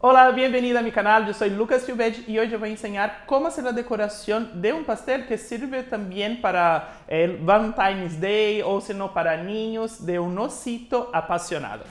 Olá, bem-vindo a meu canal. Eu sou Lucas Filbed e hoje eu vou ensinar como fazer a decoração de um pastel que serve também para eh, Valentine's Day ou se não para ninhos de um osito apaixonado.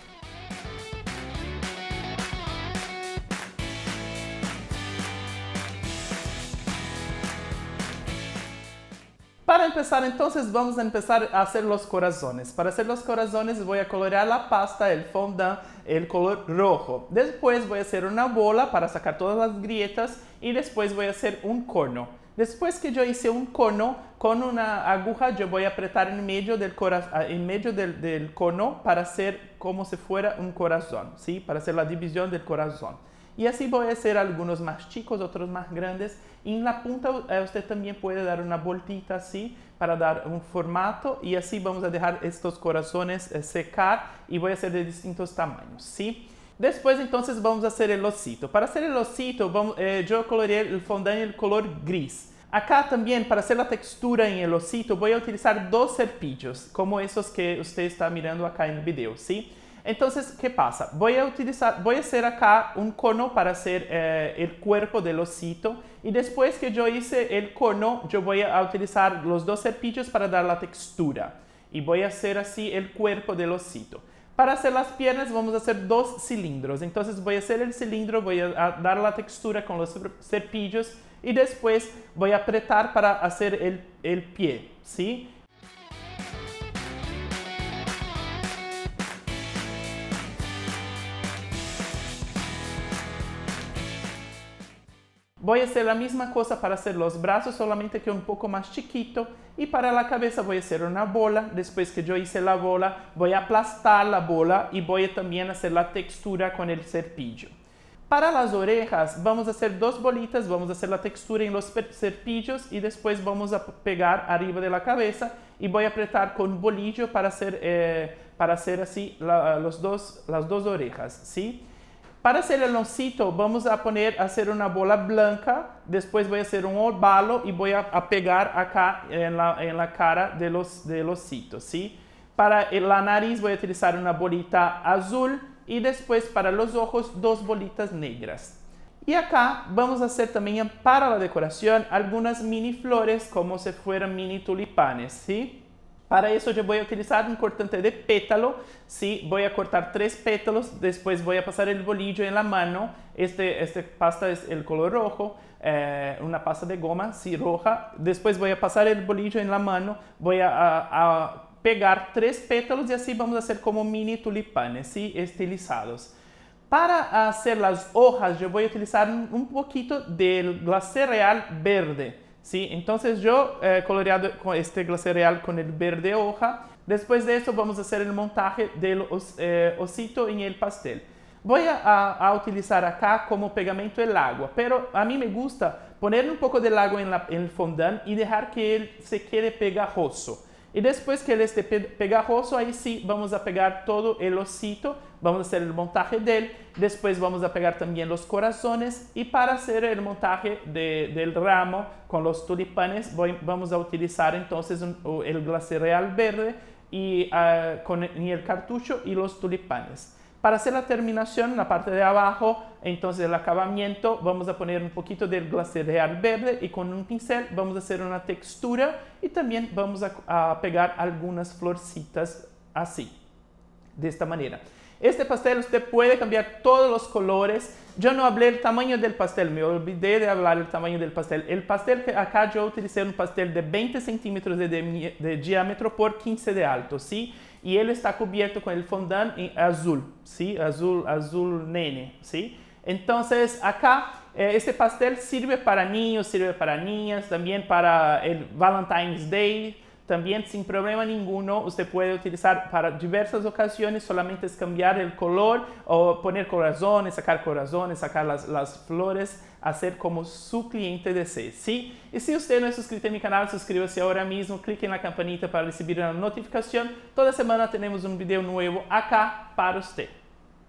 Para empezar entonces vamos a empezar a hacer los corazones. Para hacer los corazones voy a colorear la pasta, el fondant, el color rojo. Después voy a hacer una bola para sacar todas las grietas y después voy a hacer un cono. Después que yo hice un cono, con una aguja yo voy a apretar en medio del, ah, en cono para hacer como si fuera un corazón, ¿sí? para hacer la división del corazón. Y así voy a hacer algunos más chicos, otros más grandes. Y en la punta eh, usted también puede dar una voltita así para dar un formato y así vamos a dejar estos corazones eh, secar y voy a hacer de distintos tamaños, ¿sí? Después entonces vamos a hacer el osito. Para hacer el osito eh, yo coloreé el fondant en el color gris. Acá también para hacer la textura en el osito voy a utilizar dos cepillos como esos que usted está mirando acá en el video, ¿sí? sí entonces, ¿qué pasa? Voy a utilizar, voy a hacer acá un cono para hacer eh, el cuerpo del osito y después que yo hice el cono, yo voy a utilizar los dos cepillos para dar la textura y voy a hacer así el cuerpo del osito. Para hacer las piernas vamos a hacer dos cilindros, entonces voy a hacer el cilindro, voy a dar la textura con los cepillos y después voy a apretar para hacer el, el pie, ¿sí? Voy a hacer la misma cosa para hacer los brazos, solamente que un poco más chiquito. Y para la cabeza voy a hacer una bola. Después que yo hice la bola, voy a aplastar la bola y voy a también hacer la textura con el cepillo. Para las orejas, vamos a hacer dos bolitas, vamos a hacer la textura en los cepillos y después vamos a pegar arriba de la cabeza y voy a apretar con bolillo para hacer, eh, para hacer así dos, las dos orejas, ¿sí? sí para hacer el osito, vamos a poner, a hacer una bola blanca, después voy a hacer un ovalo y voy a, pegar acá en la, cara de los, del osito, ¿sí? Para la nariz voy a utilizar una bolita azul y después para los ojos dos bolitas negras. Y acá vamos a hacer también para la decoración algunas mini flores como si fueran mini tulipanes, ¿sí? Para eso yo voy a utilizar un cortante de pétalo, sí, voy a cortar tres pétalos, después voy a pasar el bolillo en la mano, este, este pasta es el color rojo, eh, una pasta de goma, sí, roja, después voy a pasar el bolillo en la mano, voy a, pegar tres pétalos y así vamos a hacer como mini tulipanes, Estilizados. Para hacer las hojas yo voy a utilizar un poquito del la real verde. ¿sí? Entonces yo eh, coloreado con este glace real con el verde hoja. Depois disso, vamos fazer o montaje do os, eh, osito em el pastel. Vou a, a, utilizar acá como pegamento el agua, pero a mim me gusta poner um pouco de agua en, la, en el fondant y dejar que ele se quede pegajoso. Y después que él esté pegajoso, ahí sí vamos a pegar todo el osito, vamos a hacer el montaje de él, después vamos a pegar también los corazones y para hacer el montaje del ramo con los tulipanes vamos a utilizar entonces el glace real verde y, ah, con, y el cartucho y los tulipanes. Para hacer la terminación en la parte de abajo, entonces el acabamiento, vamos a poner un poquito de glacé real verde y con un pincel vamos a hacer una textura y también vamos a pegar algunas florcitas así, de esta manera. Este pastel usted puede cambiar todos los colores. Yo no hablé el tamaño del pastel, me olvidé de hablar el tamaño del pastel. El pastel que acá yo utilicé un pastel de 20 centímetros de, diámetro por 15 de alto, ¿sí? Y él está cubierto con el fondant azul, ¿sí? Azul, azul nene, ¿sí? Entonces acá eh, este pastel sirve para niños, sirve para niñas, también para el Valentine's Day, también sin problema ninguno usted puede utilizar para diversas ocasiones, solamente es cambiar el color o poner corazones, sacar corazones, sacar las, flores, hacer como su cliente desee, ¿sí? Y si usted no es suscrito a mi canal, suscríbase ahora mismo, clique en la campanita para recibir una notificación. Toda semana tenemos un video nuevo acá para usted.